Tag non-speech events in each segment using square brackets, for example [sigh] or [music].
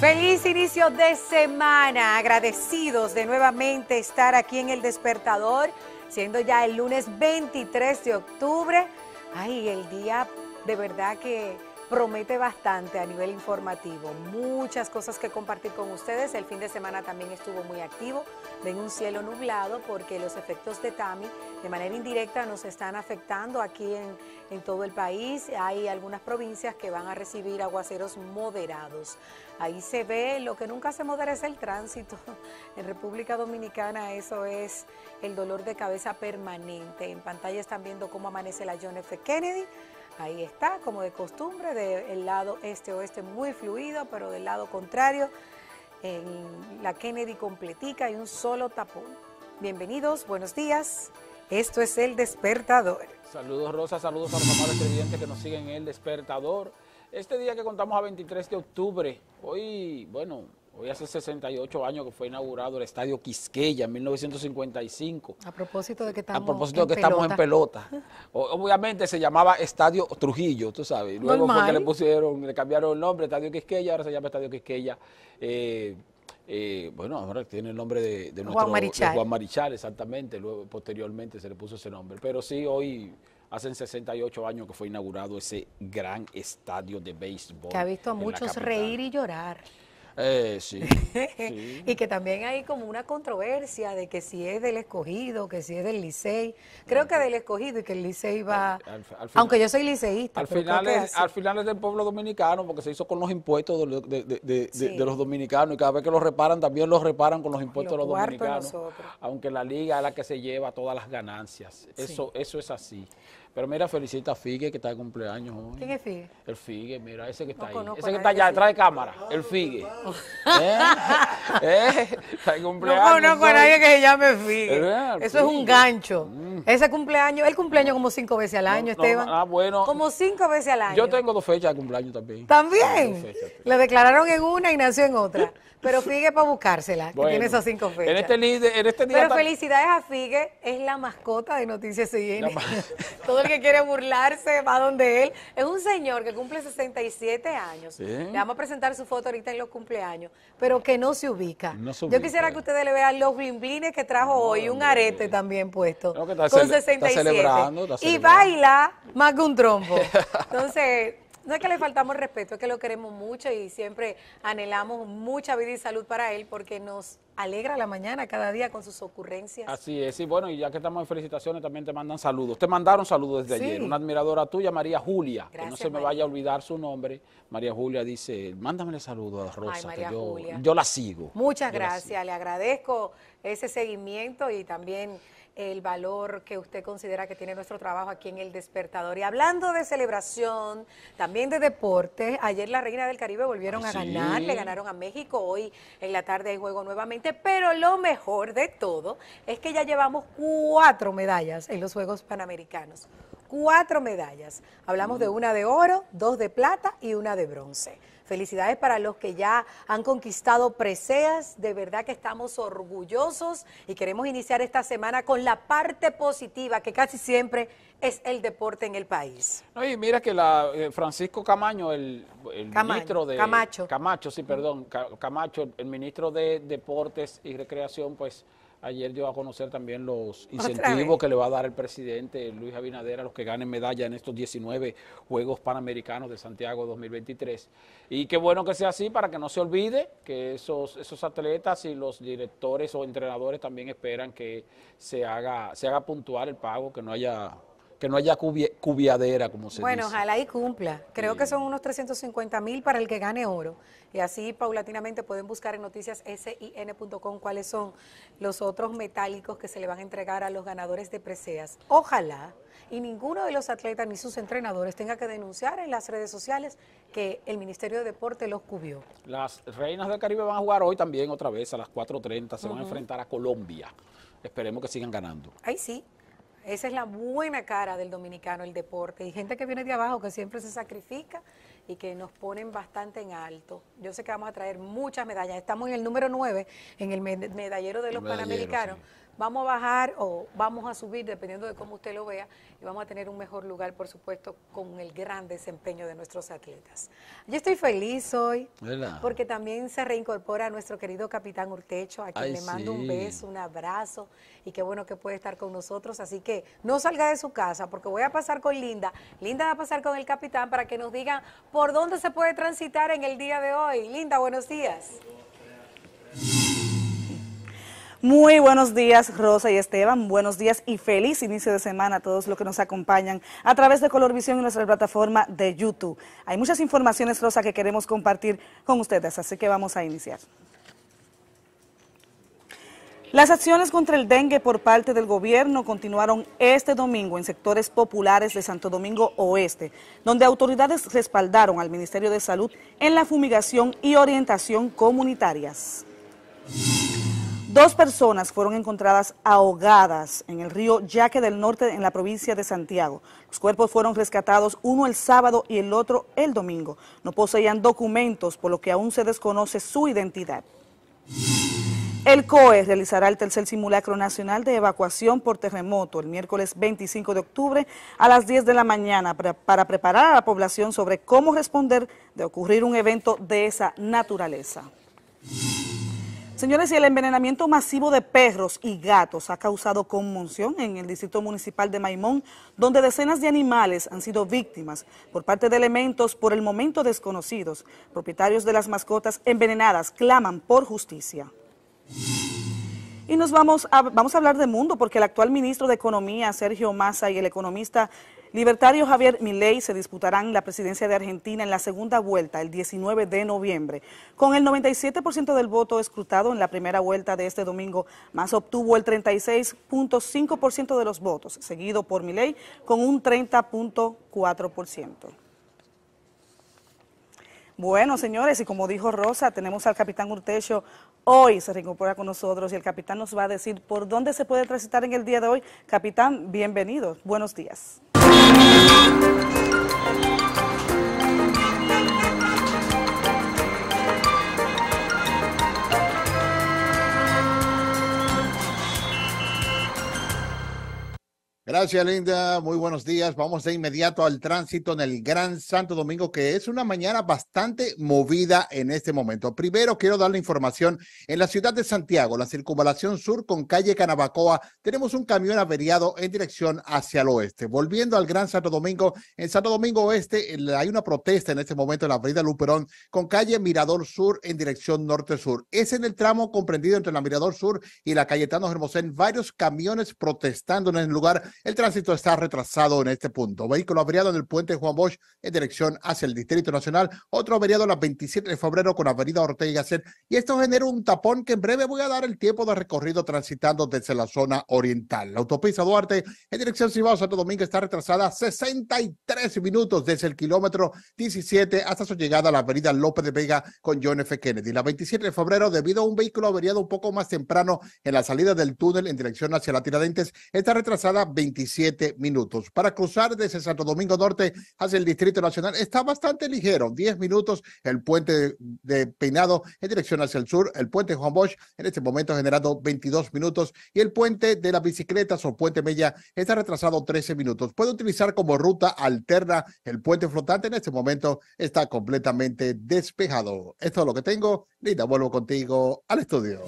Feliz inicio de semana, agradecidos de nuevamente estar aquí en el despertador, siendo ya el lunes 23 de octubre. Ay, el día de verdad que promete bastante a nivel informativo. Muchas cosas que compartir con ustedes. El fin de semana también estuvo muy activo. Ven un cielo nublado porque los efectos de Tami de manera indirecta nos están afectando aquí en, todo el país. Hay algunas provincias que van a recibir aguaceros moderados. Ahí se ve lo que nunca se modera es el tránsito. [laughs] En República Dominicana eso es el dolor de cabeza permanente. En pantalla están viendo cómo amanece la John F. Kennedy. Ahí está, como de costumbre, del lado este-oeste muy fluido, pero del lado contrario, en la Kennedy completica y un solo tapón. Bienvenidos, buenos días. Esto es El Despertador. Saludos Rosa, saludos a los amados televidentes que nos siguen en El Despertador. Este día que contamos a 23 de octubre, hoy, bueno, Hoy hace 68 años que fue inaugurado el Estadio Quisqueya en 1955. A propósito de que estamos, A propósito de que en, estamos pelota. en pelota. [laughs] Obviamente se llamaba Estadio Trujillo, tú sabes. Luego fue le pusieron, le cambiaron el nombre, Estadio Quisqueya, ahora se llama Estadio Quisqueya. Eh, eh, bueno, ahora tiene el nombre de, de nuestro Juan Marichal. exactamente. Luego, posteriormente se le puso ese nombre. Pero sí, hoy hacen 68 años que fue inaugurado ese gran estadio de béisbol. Que ha visto a muchos reír y llorar. Eh, sí, [laughs] y que también hay como una controversia de que si es del escogido, que si es del Licey. Creo que del escogido y que el Licey va... aunque yo soy liceísta. Al, final es, al final es del pueblo dominicano, porque se hizo con los impuestos de, los dominicanos y cada vez que los reparan también los reparan con los impuestos de los dominicanos. Aunque la liga es la que se lleva todas las ganancias. Eso, eso es así. Pero mira, felicita a Figue que está de cumpleaños hoy. ¿Quién es Figue? El Figue, mira, ese que está ahí. Ese que está allá detrás de cámara, el Figue. [laughs] ¿Eh? [laughs] ¿Eh? Está de cumpleaños. No conozco a nadie que se llame Figue. ¿Eh? Eso es un gancho. Mm. Ese cumpleaños, el cumpleaños como cinco veces al año, Esteban. ah, bueno. Como cinco veces al año. Yo tengo dos fechas de cumpleaños también. ¿También? Le declararon en una y nació en otra. [laughs] Pero Figue para buscársela, que tiene esas cinco fechas. En este, en este día Pero felicidades a Figue, es la mascota de Noticias CN que quiere burlarse va donde él. Es un señor que cumple 67 años. Le vamos a presentar su foto ahorita en los cumpleaños, pero que no se ubica. Yo quisiera que ustedes le vean los blimblines que trajo hoy, un arete también puesto. con 67. Está Y baila más que un trompo, [laughs] Entonces. No es que le faltamos respeto, es que lo queremos mucho y siempre anhelamos mucha vida y salud para él porque nos alegra la mañana cada día con sus ocurrencias. Así es, y bueno, y ya que estamos en felicitaciones, también te mandan saludos. Te mandaron saludos desde ayer. Una admiradora tuya, María Julia, que no se me vaya a olvidar su nombre. María Julia dice, mándamele saludos a Rosa, que yo, la sigo. Muchas gracias, le agradezco ese seguimiento y también el valor que usted considera que tiene nuestro trabajo aquí en El Despertador. Y hablando de celebración, también de deporte, ayer la Reina del Caribe volvieron a ganar, le ganaron a México, hoy en la tarde hay juego nuevamente pero lo mejor de todo es que ya llevamos cuatro medallas en los Juegos Panamericanos cuatro medallas. Hablamos de una de oro, dos de plata y una de bronce. Felicidades para los que ya han conquistado preseas. De verdad que estamos orgullosos y queremos iniciar esta semana con la parte positiva que casi siempre es el deporte en el país. y mira que la, eh, Francisco Camaño, el, ministro de... Camacho, sí, perdón. Camacho, el ministro de Deportes y Recreación, pues Ayer dio a conocer también los incentivos que le va a dar el presidente Luis Abinader a los que ganen medalla en estos 19 Juegos Panamericanos de Santiago 2023. Y qué bueno que sea así para que no se olvide que esos, esos atletas y los directores o entrenadores también esperan que se haga, se haga puntual el pago, que no haya que no haya cubiadera, como se dice. Bueno, ojalá y cumpla. Creo que son unos 350 mil para el que gane oro. Y así paulatinamente pueden buscar en noticiassin.com cuáles son los otros metálicos que se le van a entregar a los ganadores de preseas. Ojalá y ninguno de los atletas ni sus entrenadores tenga que denunciar en las redes sociales que el Ministerio de Deporte los cubió. Las Reinas del Caribe van a jugar hoy también otra vez a las 4.30, se van a enfrentar a Colombia. Esperemos que sigan ganando. Ahí sí. Esa es la buena cara del dominicano, el deporte. Y gente que viene de abajo, que siempre se sacrifica y que nos ponen bastante en alto. Yo sé que vamos a traer muchas medallas. Estamos en el número 9, en el medallero de los Panamericanos vamos a bajar o vamos a subir, dependiendo de cómo usted lo vea, y vamos a tener un mejor lugar, por supuesto, con el gran desempeño de nuestros atletas. Yo estoy feliz hoy, porque también se reincorpora nuestro querido capitán Urtecho, a quien le mando un beso, un abrazo, y qué bueno que puede estar con nosotros. Así que no salga de su casa, porque voy a pasar con Linda. Linda va a pasar con el capitán para que nos diga por dónde se puede transitar en el día de hoy. Linda, buenos días. Muy buenos días, Rosa y Esteban. Buenos días y feliz inicio de semana a todos los que nos acompañan a través de Colorvisión y nuestra plataforma de YouTube. Hay muchas informaciones, Rosa, que queremos compartir con ustedes, así que vamos a iniciar. Las acciones contra el dengue por parte del gobierno continuaron este domingo en sectores populares de Santo Domingo Oeste, donde autoridades respaldaron al Ministerio de Salud en la fumigación y orientación comunitarias. Dos personas fueron encontradas ahogadas en el río Yaque del Norte en la provincia de Santiago. Los cuerpos fueron rescatados uno el sábado y el otro el domingo. No poseían documentos, por lo que aún se desconoce su identidad. El COE realizará el tercer simulacro nacional de evacuación por terremoto el miércoles 25 de octubre a las 10 de la mañana para, preparar a la población sobre cómo responder de ocurrir un evento de esa naturaleza. Señores, y el envenenamiento masivo de perros y gatos ha causado conmoción en el distrito municipal de Maimón, donde decenas de animales han sido víctimas por parte de elementos por el momento desconocidos. Propietarios de las mascotas envenenadas claman por justicia. Y nos vamos a, vamos a hablar de mundo porque el actual ministro de Economía, Sergio Massa, y el economista Libertario Javier Milei se disputarán la presidencia de Argentina en la segunda vuelta el 19 de noviembre. Con el 97% del voto escrutado en la primera vuelta de este domingo, más obtuvo el 36.5% de los votos, seguido por Milei con un 30.4%. Bueno, señores, y como dijo Rosa, tenemos al capitán Urtecho hoy se reincorpora con nosotros y el capitán nos va a decir por dónde se puede transitar en el día de hoy. Capitán, bienvenido. Buenos días. Bye. Gracias, Linda. Muy buenos días. Vamos de inmediato al tránsito en el Gran Santo Domingo, que es una mañana bastante movida en este momento. Primero, quiero dar la información. En la ciudad de Santiago, la circunvalación sur con calle Canabacoa, tenemos un camión averiado en dirección hacia el oeste. Volviendo al Gran Santo Domingo, en Santo Domingo Oeste hay una protesta en este momento en la avenida Luperón con calle Mirador Sur en dirección norte-sur. Es en el tramo comprendido entre la Mirador Sur y la calle Tano Hermosén, varios camiones protestando en el lugar el tránsito está retrasado en este punto. Vehículo averiado en el puente Juan Bosch en dirección hacia el Distrito Nacional. Otro averiado en la 27 de febrero con Avenida Ortega y Y esto genera un tapón que en breve voy a dar el tiempo de recorrido transitando desde la zona oriental. La autopista Duarte en dirección Cibao Santo Domingo está retrasada 63 minutos desde el kilómetro 17 hasta su llegada a la Avenida López de Vega con John F. Kennedy. La 27 de febrero, debido a un vehículo averiado un poco más temprano en la salida del túnel en dirección hacia la Tiradentes, está retrasada 20 27 minutos. Para cruzar desde Santo Domingo Norte hacia el Distrito Nacional está bastante ligero, 10 minutos. El puente de Peinado en dirección hacia el sur, el puente Juan Bosch en este momento ha generado 22 minutos y el puente de las bicicletas o puente Mella está retrasado 13 minutos. Puede utilizar como ruta alterna el puente flotante. En este momento está completamente despejado. Esto es lo que tengo. Linda, vuelvo contigo al estudio.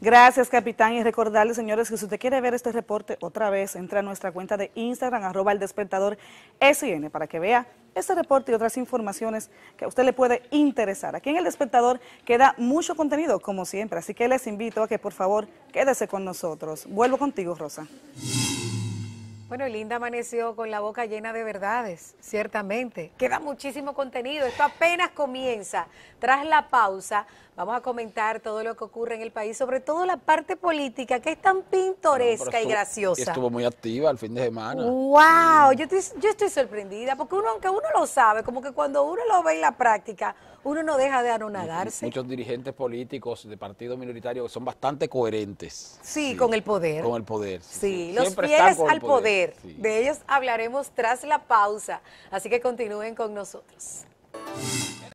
Gracias, capitán. Y recordarles, señores, que si usted quiere ver este reporte otra vez, entra a nuestra cuenta de Instagram, arroba el despertador SN, para que vea este reporte y otras informaciones que a usted le puede interesar. Aquí en El Despertador queda mucho contenido, como siempre, así que les invito a que por favor quédese con nosotros. Vuelvo contigo, Rosa. Bueno, Linda amaneció con la boca llena de verdades, ciertamente. Queda muchísimo contenido, esto apenas comienza. Tras la pausa, vamos a comentar todo lo que ocurre en el país, sobre todo la parte política, que es tan pintoresca y graciosa. estuvo muy activa el fin de semana. ¡Wow! Yo, estoy, yo estoy sorprendida, porque uno, aunque uno lo sabe, como que cuando uno lo ve en la práctica, uno no deja de anonadarse. Muchos dirigentes políticos de partidos minoritarios son bastante coherentes. Sí, con el poder. Con el poder. Sí, los fieles al poder de ellos hablaremos tras la pausa, así que continúen con nosotros.